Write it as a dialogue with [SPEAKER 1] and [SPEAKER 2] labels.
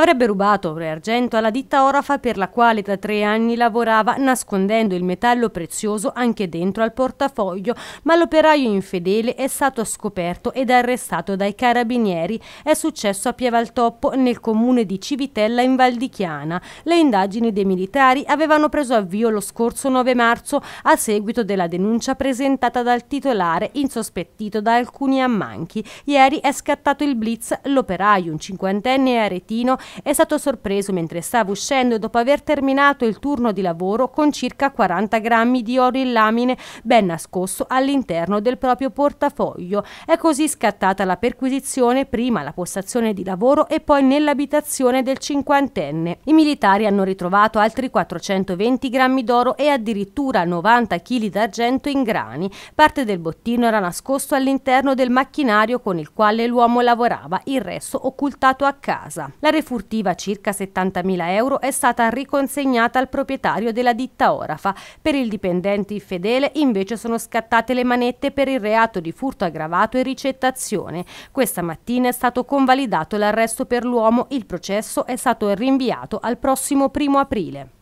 [SPEAKER 1] Avrebbe rubato ore argento alla ditta Orafa per la quale da tre anni lavorava nascondendo il metallo prezioso anche dentro al portafoglio, ma l'operaio infedele è stato scoperto ed arrestato dai carabinieri. È successo a Pievaltoppo nel comune di Civitella in Val di Chiana. Le indagini dei militari avevano preso avvio lo scorso 9 marzo a seguito della denuncia presentata dal titolare insospettito da alcuni ammanchi. Ieri è scattato il blitz, l'operaio, un cinquantenne aretino, è stato sorpreso mentre stava uscendo dopo aver terminato il turno di lavoro con circa 40 grammi di oro in lamine ben nascosto all'interno del proprio portafoglio. È così scattata la perquisizione prima alla postazione di lavoro e poi nell'abitazione del cinquantenne. I militari hanno ritrovato altri 420 grammi d'oro e addirittura 90 kg d'argento in grani. Parte del bottino era nascosto all'interno del macchinario con il quale l'uomo lavorava, il resto occultato a casa. La refursione furtiva circa 70.000 euro è stata riconsegnata al proprietario della ditta Orafa. Per il dipendente infedele invece sono scattate le manette per il reato di furto aggravato e ricettazione. Questa mattina è stato convalidato l'arresto per l'uomo, il processo è stato rinviato al prossimo primo aprile.